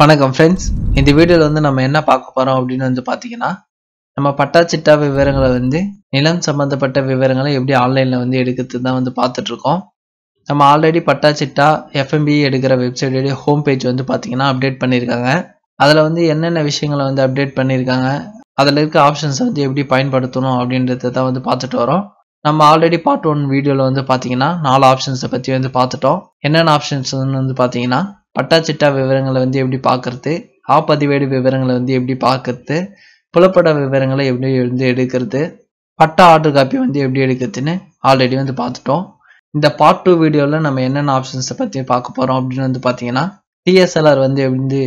வணக்கம் ஃப்ரெண்ட்ஸ் இந்த வீடியோவில் வந்து நம்ம என்ன பார்க்க போகிறோம் அப்படின்னு வந்து பார்த்தீங்கன்னா நம்ம பட்டாச்சிட்டா விவரங்களை வந்து நிலம் சம்மந்தப்பட்ட விவரங்களை எப்படி ஆன்லைனில் வந்து எடுக்கிறது தான் வந்து பார்த்துட்ருக்கோம் நம்ம ஆல்ரெடி பட்டாச்சிட்டா எஃப்எம்பி எடுக்கிற வெப்சைட்டுடைய ஹோம் பேஜ் வந்து பார்த்தீங்கன்னா அப்டேட் பண்ணியிருக்காங்க அதில் வந்து என்னென்ன விஷயங்களை வந்து அப்டேட் பண்ணியிருக்காங்க அதில் இருக்க ஆப்ஷன்ஸ் வந்து எப்படி பயன்படுத்தணும் அப்படின்றத தான் வந்து பார்த்துட்டு வரோம் நம்ம ஆல்ரெடி பார்ட் ஒன் வீடியோவில் வந்து பார்த்தீங்கன்னா நாலு ஆப்ஷன்ஸை பற்றி வந்து பார்த்துட்டோம் என்னென்ன ஆப்ஷன்ஸ் வந்து பார்த்தீங்கன்னா பட்டாச்சிட்டா விவரங்களை வந்து எப்படி பார்க்கறது ஆப்பதிவேடு விவரங்களை வந்து எப்படி பார்க்கறது புலப்பட விவரங்களை எப்படி வந்து எடுக்கிறது பட்டா ஆர்டர் காப்பி வந்து எப்படி எடுக்கிறதுன்னு ஆல்ரெடி வந்து பார்த்துட்டோம் இந்த பார்ட் டூ வீடியோவில் நம்ம என்னென்ன ஆப்ஷன்ஸை பற்றி பார்க்க போகிறோம் அப்படின்னு வந்து பார்த்தீங்கன்னா டிஎஸ்எல்ஆர் வந்து வந்து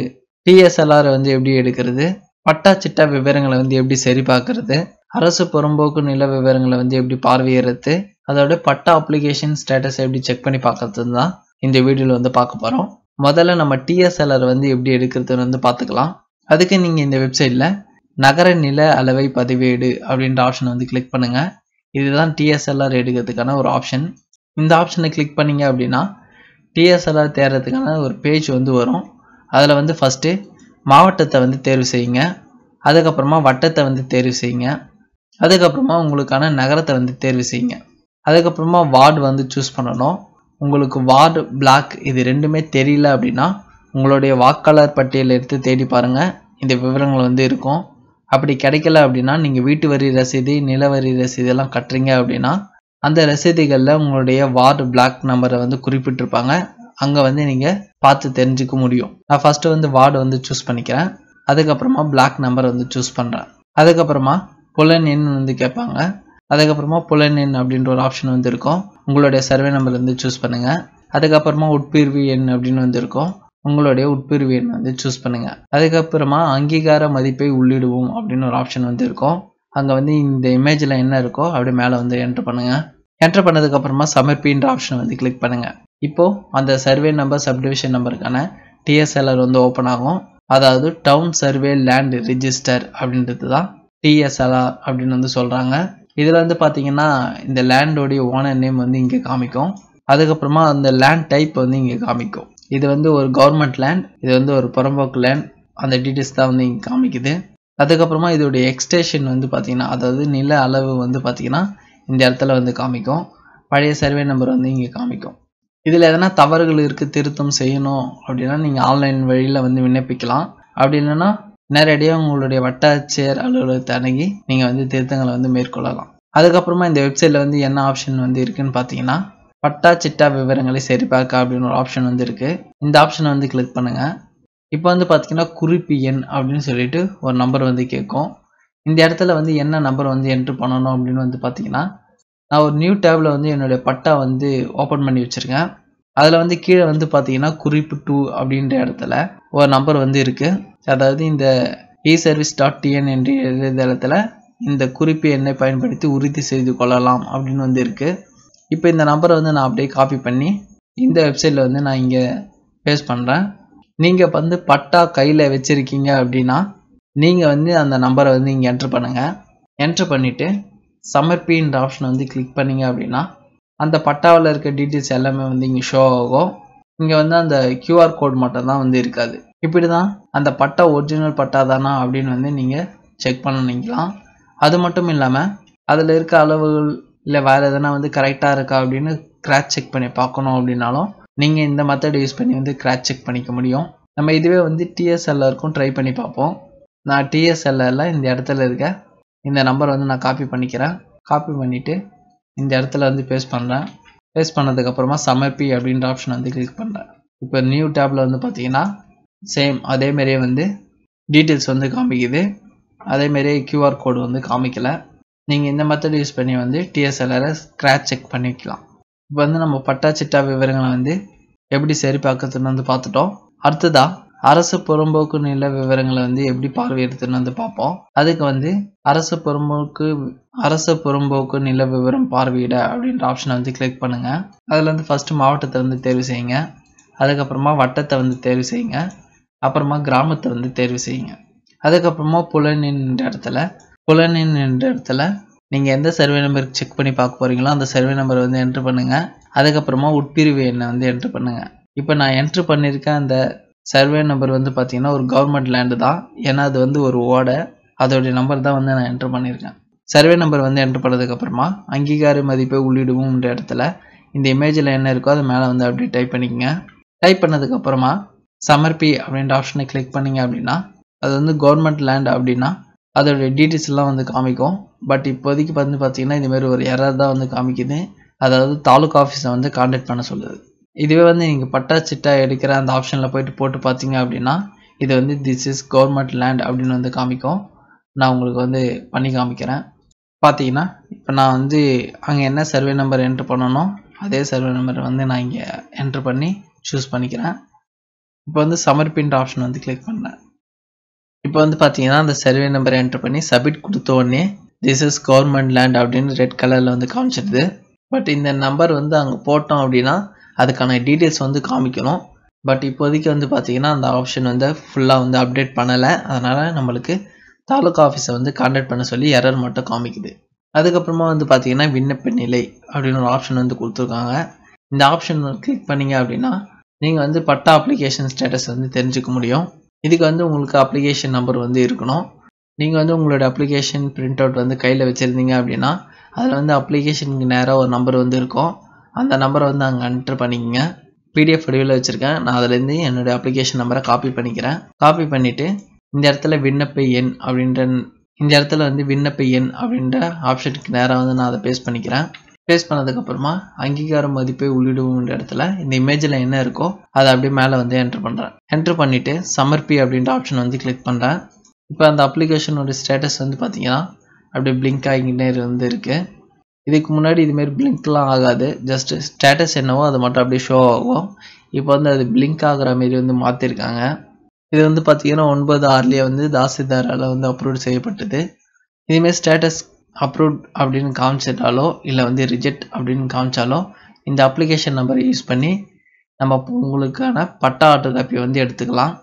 டிஎஸ்எல்ஆர் வந்து எப்படி எடுக்கிறது பட்டா சிட்டா விவரங்களை வந்து எப்படி சரி பார்க்கறது அரசு புறம்போக்கு நில விவரங்களை வந்து எப்படி பார்வையிடுறது அதோட பட்டா அப்ளிகேஷன் ஸ்டேட்டஸ் எப்படி செக் பண்ணி பார்க்கறது தான் இந்த வீடியோவில் வந்து பார்க்க போகிறோம் முதல்ல நம்ம டிஎஸ்எல்ஆர் வந்து எப்படி எடுக்கிறதுன்னு வந்து பார்த்துக்கலாம் அதுக்கு நீங்கள் இந்த வெப்சைட்டில் நகர நில அளவை பதிவேடு அப்படின்ற ஆப்ஷன் வந்து கிளிக் பண்ணுங்கள் இதுதான் டிஎஸ்எல்ஆர் எடுக்கிறதுக்கான ஒரு ஆப்ஷன் இந்த ஆப்ஷனை கிளிக் பண்ணிங்க அப்படின்னா டிஎஸ்எல்ஆர் தேர்றதுக்கான ஒரு பேஜ் வந்து வரும் அதில் வந்து ஃபஸ்ட்டு மாவட்டத்தை வந்து தேர்வு செய்யுங்க அதுக்கப்புறமா வட்டத்தை வந்து தேர்வு செய்யுங்க அதுக்கப்புறமா உங்களுக்கான நகரத்தை வந்து தேர்வு செய்யுங்க அதுக்கப்புறமா வார்டு வந்து சூஸ் பண்ணணும் உங்களுக்கு வார்டு பிளாக் இது ரெண்டுமே தெரியல அப்படின்னா உங்களுடைய வாக்காளர் பட்டியலை எடுத்து தேடி பாருங்கள் இந்த விவரங்கள் வந்து இருக்கும் அப்படி கிடைக்கல அப்படின்னா நீங்கள் வீட்டு வரி ரசீது நில வரி ரசீது எல்லாம் கட்டுறீங்க அப்படின்னா அந்த ரசீதுகளில் உங்களுடைய வார்டு பிளாக் நம்பரை வந்து குறிப்பிட்டிருப்பாங்க அங்கே வந்து நீங்கள் பார்த்து தெரிஞ்சுக்க முடியும் நான் ஃபஸ்ட்டு வந்து வார்டு வந்து சூஸ் பண்ணிக்கிறேன் அதுக்கப்புறமா பிளாக் நம்பர் வந்து சூஸ் பண்ணுறேன் அதுக்கப்புறமா புலன் எண் வந்து கேட்பாங்க அதுக்கப்புறமா புலன் எண் அப்படின்ற ஒரு ஆப்ஷன் வந்து இருக்கும் உங்களுடைய சர்வே நம்பர் வந்து சூஸ் பண்ணுங்கள் அதுக்கப்புறமா உட்பிரிவு எண் அப்படின்னு வந்திருக்கும் உங்களுடைய உட்பிரிவு எண் வந்து சூஸ் பண்ணுங்கள் அதுக்கப்புறமா அங்கீகார மதிப்பை உள்ளிடுவோம் அப்படின்னு ஒரு ஆப்ஷன் வந்து இருக்கும் அங்கே வந்து இந்த இமேஜில் என்ன இருக்கோ அப்படியே மேலே வந்து என்ட்ரு பண்ணுங்கள் என்ட்ரு பண்ணதுக்கப்புறமா சமர்ப்பின்ற ஆப்ஷன் வந்து கிளிக் பண்ணுங்கள் இப்போது அந்த சர்வே நம்பர் சப்டிவிஷன் நம்பருக்கான டிஎஸ்எல்ஆர் வந்து ஓப்பன் ஆகும் அதாவது டவுன் சர்வே லேண்ட் ரிஜிஸ்டர் அப்படின்றது தான் டிஎஸ்எல்ஆர் அப்படின்னு வந்து சொல்கிறாங்க இதில் வந்து பார்த்தீங்கன்னா இந்த லேண்டோடைய ஓனர் நேம் வந்து இங்கே காமிக்கும் அதுக்கப்புறமா அந்த லேண்ட் டைப் வந்து இங்கே காமிக்கும் இது வந்து ஒரு கவர்மெண்ட் லேண்ட் இது வந்து ஒரு புறம்போக்கு லேண்ட் அந்த டீட்டெயில்ஸ் தான் வந்து இங்கே காமிக்குது அதுக்கப்புறமா இதோடைய எக்ஸ்டேஷன் வந்து பார்த்தீங்கன்னா அதாவது நில அளவு வந்து பார்த்தீங்கன்னா இந்த இடத்துல வந்து காமிக்கும் பழைய சர்வே நம்பர் வந்து இங்கே காமிக்கும் இதில் எதனா தவறுகள் இருக்குது திருத்தம் செய்யணும் அப்படின்னா நீங்கள் ஆன்லைன் வழியில் வந்து விண்ணப்பிக்கலாம் அப்படி இல்லைன்னா நேரடியாக உங்களுடைய வட்டாட்சியர் அலுவலகத்தை அணுகி நீங்கள் வந்து திருத்தங்களை வந்து மேற்கொள்ளலாம் அதுக்கப்புறமா இந்த வெப்சைட்டில் வந்து என்ன ஆப்ஷன் வந்து இருக்குன்னு பார்த்தீங்கன்னா பட்டா சிட்டா விவரங்களை சரிபார்க்க அப்படின்னு ஒரு ஆப்ஷன் வந்து இருக்கு இந்த ஆப்ஷனை வந்து கிளிக் பண்ணுங்கள் இப்போ வந்து பார்த்தீங்கன்னா குறிப்பு எண் அப்படின்னு சொல்லிட்டு ஒரு நம்பர் வந்து கேட்கும் இந்த இடத்துல வந்து என்ன நம்பர் வந்து என்ட்ரு பண்ணணும் அப்படின்னு வந்து பார்த்தீங்கன்னா நான் ஒரு நியூ டேபில் வந்து என்னுடைய பட்டா வந்து ஓப்பன் பண்ணி வச்சுருக்கேன் அதில் வந்து கீழே வந்து பார்த்தீங்கன்னா குறிப்பு டூ அப்படின்ற இடத்துல ஒரு நம்பர் வந்து இருக்குது அதாவது இந்த இ சர்வீஸ் டாட் டிஎன் என்ற இடத்துல இந்த குறிப்பு எண்ணை பயன்படுத்தி உறுதி செய்து கொள்ளலாம் அப்படின்னு வந்து இருக்குது இப்போ இந்த நம்பரை வந்து நான் அப்படியே காப்பி பண்ணி இந்த வெப்சைட்டில் வந்து நான் இங்கே ஃபேஸ் பண்ணுறேன் நீங்கள் வந்து பட்டா கையில் வச்சுருக்கீங்க அப்படின்னா நீங்கள் வந்து அந்த நம்பரை வந்து இங்கே என்ட்ரு பண்ணுங்கள் என்ட்ரு பண்ணிவிட்டு சமர்ப்பின்ற ஆப்ஷனை வந்து கிளிக் பண்ணிங்க அப்படின்னா அந்த பட்டாவில் இருக்க டீட்டெயில்ஸ் எல்லாமே வந்து இங்கே ஷோ ஆகும் இங்கே வந்து அந்த கியூஆர் கோட் மட்டும் தான் வந்து இருக்காது இப்படி தான் அந்த பட்டா ஒரிஜினல் பட்டா தானா அப்படின்னு வந்து நீங்கள் செக் பண்ணிக்கலாம் அது மட்டும் இல்லாமல் அதில் இருக்க அளவுகள் இல்லை வேறு எதனா வந்து கரெக்டாக இருக்கா அப்படின்னு கிராச் செக் பண்ணி பார்க்கணும் அப்படின்னாலும் நீங்கள் இந்த மெத்தட் யூஸ் பண்ணி வந்து கிராச் செக் பண்ணிக்க முடியும் நம்ம இதுவே வந்து டிஎஸ்எல்ஆருக்கும் ட்ரை பண்ணி பார்ப்போம் நான் டிஎஸ்எல்ஆரில் இந்த இடத்துல இருக்க இந்த நம்பர் வந்து நான் காப்பி பண்ணிக்கிறேன் காப்பி பண்ணிவிட்டு இந்த இடத்துல வந்து பேஸ்ட் பண்ணுறேன் பேஸ்ட் பண்ணதுக்கப்புறமா சமர்ப்பி அப்படின்ற ஆப்ஷன் வந்து கிளிக் பண்ணுறேன் இப்போ நியூ டேப்பில் வந்து பார்த்தீங்கன்னா சேம் அதேமாரியே வந்து டீட்டெயில்ஸ் வந்து காமிக்குது அதேமாரியே கியூஆர் கோடு வந்து காமிக்கலை நீங்கள் இந்த மெத்தட் யூஸ் பண்ணி வந்து டிஎஸ்எல்ஆரை ஸ்க்ராச் செக் பண்ணிக்கலாம் இப்போ வந்து நம்ம பட்டா சிட்டா விவரங்களை வந்து எப்படி சரி பார்க்கறதுன்னு வந்து பார்த்துட்டோம் அடுத்ததாக அரசு புறம்போக்கு நில விவரங்களை வந்து எப்படி பார்வையிடுதுன்னு வந்து பார்ப்போம் அதுக்கு வந்து அரசு புறம்போக்கு அரச புறம்போக்கு நில விவரம் பார்வையிட அப்படின்ற ஆப்ஷனை வந்து கிளிக் பண்ணுங்கள் அதில் வந்து ஃபஸ்ட்டு மாவட்டத்தை வந்து தேர்வு செய்யுங்க அதுக்கப்புறமா வட்டத்தை வந்து தேர்வு செய்யுங்க அப்புறமா கிராமத்தை வந்து தேர்வு செய்யுங்க அதுக்கப்புறமா புலனின்ற இடத்துல என்ற இடத்துல நீங்கள் எந்த சர்வே நம்பருக்கு செக் பண்ணி பார்க்க போகிறீங்களோ அந்த சர்வே நம்பர் வந்து என்ட்ரு பண்ணுங்கள் அதுக்கப்புறமா உட்பிரிவு எண்ணை வந்து என்ட்ரு பண்ணுங்கள் இப்போ நான் என்ட்ரு பண்ணியிருக்கேன் அந்த சர்வே நம்பர் வந்து பார்த்தீங்கன்னா ஒரு கவர்மெண்ட் லேண்டு தான் ஏன்னா அது வந்து ஒரு ஓடை அதோடைய நம்பர் தான் வந்து நான் என்ட்ரு பண்ணியிருக்கேன் சர்வே நம்பர் வந்து என்ட்ரு பண்ணதுக்கப்புறமா அங்கீகார மதிப்பை உள்ளிடுவோம்ன்ற இடத்துல இந்த இமேஜில் என்ன இருக்கோ அது மேலே வந்து அப்படியே டைப் பண்ணிக்கோங்க டைப் பண்ணதுக்கப்புறமா சமர்ப்பி அப்படின்ற ஆப்ஷனை கிளிக் பண்ணிங்க அப்படின்னா அது வந்து கவர்மெண்ட் லேண்ட் அப்படின்னா அதோடைய டீட்டெயில்ஸ் எல்லாம் வந்து காமிக்கும் பட் இப்போதைக்கு வந்து பார்த்தீங்கன்னா இதுமாரி ஒரு எரர் தான் வந்து காமிக்குது அதாவது தாலுக்கா ஆஃபீஸை வந்து காண்டாக்ட் பண்ண சொல்லுது இதுவே வந்து நீங்கள் பட்டா சிட்டா எடுக்கிற அந்த ஆப்ஷனில் போயிட்டு போட்டு பார்த்தீங்க அப்படின்னா இது வந்து திஸ் இஸ் கவர்மெண்ட் லேண்ட் அப்படின்னு வந்து காமிக்கும் நான் உங்களுக்கு வந்து பண்ணி காமிக்கிறேன் பார்த்தீங்கன்னா இப்போ நான் வந்து அங்கே என்ன சர்வே நம்பர் என்ட்ரு பண்ணணும் அதே சர்வே நம்பர் வந்து நான் இங்கே என்ட்ரு பண்ணி சூஸ் பண்ணிக்கிறேன் இப்போ வந்து சமர்ப்பின்ற ஆப்ஷன் வந்து கிளிக் பண்ணேன் இப்போ வந்து பார்த்தீங்கன்னா அந்த சர்வே நம்பர் என்ட்ரு பண்ணி சப்மிட் கொடுத்த உடனே திஸ் இஸ் கவர்மெண்ட் லேண்ட் அப்படின்னு ரெட் கலரில் வந்து காமிச்சிடுது பட் இந்த நம்பர் வந்து அங்கே போட்டோம் அப்படின்னா அதுக்கான டீட்டெயில்ஸ் வந்து காமிக்கணும் பட் இப்போதைக்கு வந்து பார்த்திங்கன்னா அந்த ஆப்ஷன் வந்து ஃபுல்லாக வந்து அப்டேட் பண்ணலை அதனால் நம்மளுக்கு தாலுக்கா ஆஃபீஸை வந்து கான்டாக்ட் பண்ண சொல்லி எரர் மட்டும் காமிக்குது அதுக்கப்புறமா வந்து பார்த்தீங்கன்னா விண்ணப்ப நிலை அப்படின்னு ஒரு ஆப்ஷன் வந்து கொடுத்துருக்காங்க இந்த ஆப்ஷன் கிளிக் பண்ணீங்க அப்படின்னா நீங்கள் வந்து பட்டா அப்ளிகேஷன் ஸ்டேட்டஸ் வந்து தெரிஞ்சுக்க முடியும் இதுக்கு வந்து உங்களுக்கு அப்ளிகேஷன் நம்பர் வந்து இருக்கணும் நீங்கள் வந்து உங்களோட அப்ளிகேஷன் பிரிண்ட் அவுட் வந்து கையில் வச்சுருந்தீங்க அப்படின்னா அதில் வந்து அப்ளிகேஷனுக்கு நேராக ஒரு நம்பர் வந்து இருக்கும் அந்த நம்பரை வந்து அங்கே என்ட்ரு பண்ணிக்கோங்க பிடிஎஃப் வடிவில் வச்சுருக்கேன் நான் அதுலேருந்து என்னுடைய அப்ளிகேஷன் நம்பரை காப்பி பண்ணிக்கிறேன் காப்பி பண்ணிவிட்டு இந்த இடத்துல விண்ணப்ப எண் அப்படின்ற இந்த இடத்துல வந்து விண்ணப்ப எண் அப்படின்ற ஆப்ஷனுக்கு நேராக வந்து நான் அதை பேஸ்ட் பண்ணிக்கிறேன் பேஸ்ட் பண்ணதுக்கப்புறமா அங்கீகார மதிப்பை உள்ளிடுவோம்ன்ற இடத்துல இந்த இமேஜில் என்ன இருக்கோ அதை அப்படியே மேலே வந்து என்ட்ரு பண்ணுறேன் என்ட்ரு பண்ணிவிட்டு சமர்ப்பி அப்படின்ற ஆப்ஷன் வந்து கிளிக் பண்ணுறேன் இப்போ அந்த அப்ளிகேஷனோட ஸ்டேட்டஸ் வந்து பார்த்தீங்கன்னா அப்படியே பிளிங்க் ஆகிக்கிட்டே வந்து இருக்குது இதுக்கு முன்னாடி இதுமாரி பிளிங்க்லாம் ஆகாது ஜஸ்ட் ஸ்டேட்டஸ் என்னவோ அது மட்டும் அப்படியே ஷோ ஆகும் இப்போ வந்து அது பிளிங்க் ஆகிற மாரி வந்து மாற்றிருக்காங்க இது வந்து பார்த்தீங்கன்னா ஒன்பது ஆறுலேயே வந்து தாசில்தாரால் வந்து அப்ரூவ் செய்யப்பட்டது இதுமாரி ஸ்டேட்டஸ் அப்ரூவ்ட் அப்படின்னு காமிச்சிட்டாலோ இல்லை வந்து ரிஜெக்ட் அப்படின்னு காமிச்சாலோ இந்த அப்ளிகேஷன் நம்பரை யூஸ் பண்ணி நம்ம உங்களுக்கான பட்டா ஆர்டர் காப்பி வந்து எடுத்துக்கலாம்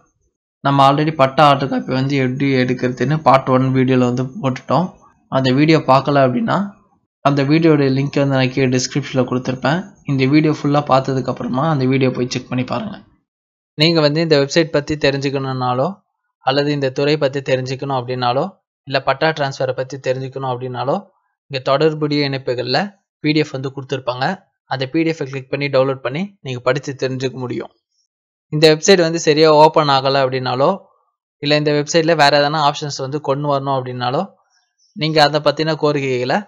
நம்ம ஆல்ரெடி பட்டா ஆர்டர் காப்பி வந்து எப்படி எடுக்கிறதுன்னு பார்ட் ஒன் வீடியோவில் வந்து போட்டுட்டோம் அந்த வீடியோ பார்க்கல அப்படின்னா அந்த வீடியோடைய லிங்க் வந்து நான் கீழே டிஸ்கிரிப்ஷனில் கொடுத்துருப்பேன் இந்த வீடியோ ஃபுல்லாக பார்த்ததுக்கப்புறமா அந்த வீடியோ போய் செக் பண்ணி பாருங்கள் நீங்கள் வந்து இந்த வெப்சைட் பற்றி தெரிஞ்சுக்கணுன்னாலோ அல்லது இந்த துறை பற்றி தெரிஞ்சுக்கணும் அப்படின்னாலோ இல்லை பட்டா டிரான்ஸ்ஃபரை பற்றி தெரிஞ்சுக்கணும் அப்படின்னாலோ இங்கே தொடர்புடைய இணைப்புகளில் பிடிஎஃப் வந்து கொடுத்துருப்பாங்க அந்த பிடிஎஃப் கிளிக் பண்ணி டவுன்லோட் பண்ணி நீங்கள் படித்து தெரிஞ்சுக்க முடியும் இந்த வெப்சைட் வந்து சரியாக ஓப்பன் ஆகலை அப்படின்னாலோ இல்லை இந்த வெப்சைட்டில் வேறு எதனா ஆப்ஷன்ஸ் வந்து கொண்டு வரணும் அப்படின்னாலோ நீங்கள் அதை பற்றின கோரிக்கைகளை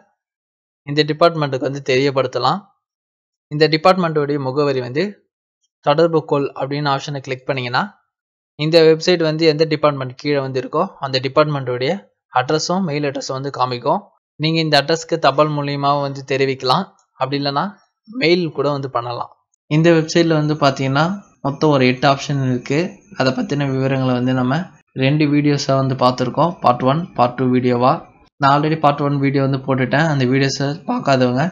இந்த டிபார்ட்மெண்ட்டுக்கு வந்து தெரியப்படுத்தலாம் இந்த டிபார்ட்மெண்ட்டுடைய முகவரி வந்து தொடர்பு கொள் அப்படின்னு ஆப்ஷனை கிளிக் பண்ணிங்கன்னா இந்த வெப்சைட் வந்து எந்த டிபார்ட்மெண்ட் கீழே வந்து இருக்கோ அந்த டிபார்ட்மெண்ட்டுடைய அட்ரஸும் மெயில் அட்ரஸும் வந்து காமிக்கும் நீங்கள் இந்த அட்ரஸ்க்கு தபால் மூலியமாக வந்து தெரிவிக்கலாம் அப்படி இல்லைன்னா மெயில் கூட வந்து பண்ணலாம் இந்த வெப்சைட்டில் வந்து பார்த்தீங்கன்னா மொத்தம் ஒரு எட்டு ஆப்ஷன் இருக்குது அதை பற்றின விவரங்களை வந்து நம்ம ரெண்டு வீடியோஸை வந்து பார்த்துருக்கோம் பார்ட் ஒன் பார்ட் டூ வீடியோவாக நான் ஆல்ரெடி பார்ட் ஒன் வீடியோ வந்து போட்டுட்டேன் அந்த வீடியோஸை பார்க்காதவங்க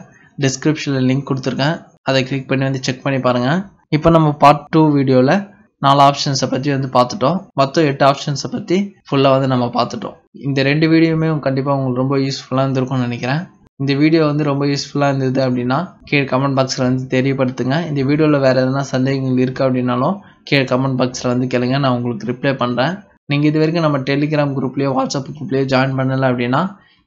டிஸ்கிரிப்ஷனில் லிங்க் கொடுத்துருக்கேன் அதை கிளிக் பண்ணி வந்து செக் பண்ணி பாருங்கள் இப்போ நம்ம பார்ட் டூ வீடியோவில் நாலு ஆப்ஷன்ஸை பற்றி வந்து பார்த்துட்டோம் மொத்தம் எட்டு ஆப்ஷன்ஸை பற்றி ஃபுல்லாக வந்து நம்ம பார்த்துட்டோம் இந்த ரெண்டு வீடியோமே கண்டிப்பாக உங்களுக்கு ரொம்ப யூஸ்ஃபுல்லாக இருந்திருக்கும்னு நினைக்கிறேன் இந்த வீடியோ வந்து ரொம்ப யூஸ்ஃபுல்லாக இருந்தது அப்படின்னா கீழே கமெண்ட் பாக்ஸில் வந்து தெரியப்படுத்துங்க இந்த வீடியோவில் வேறு எதனா சந்தேகங்கள் இருக்குது அப்படின்னாலும் கீழே கமெண்ட் பாக்ஸில் வந்து கேளுங்க நான் உங்களுக்கு ரிப்ளை பண்ணுறேன் நீங்கள் இது வரைக்கும் நம்ம டெலிகிராம் குரூப்லேயோ வாட்ஸ்அப் குரூப்லேயோ ஜாயின் பண்ணலை அப்படின்னா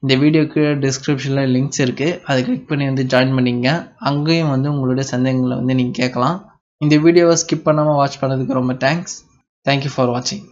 இந்த வீடியோக்கு டிஸ்கிரிப்ஷனில் லிங்க்ஸ் இருக்குது அதை கிளிக் பண்ணி வந்து ஜாயின் பண்ணிங்க அங்கேயும் வந்து உங்களுடைய சந்தேகங்களை வந்து நீங்கள் கேட்கலாம் இந்த வீடியோவை ஸ்கிப் பண்ணாமல் வாட்ச் பண்ணதுக்கு ரொம்ப தேங்க்ஸ் தேங்க்யூ ஃபார் வாட்சிங்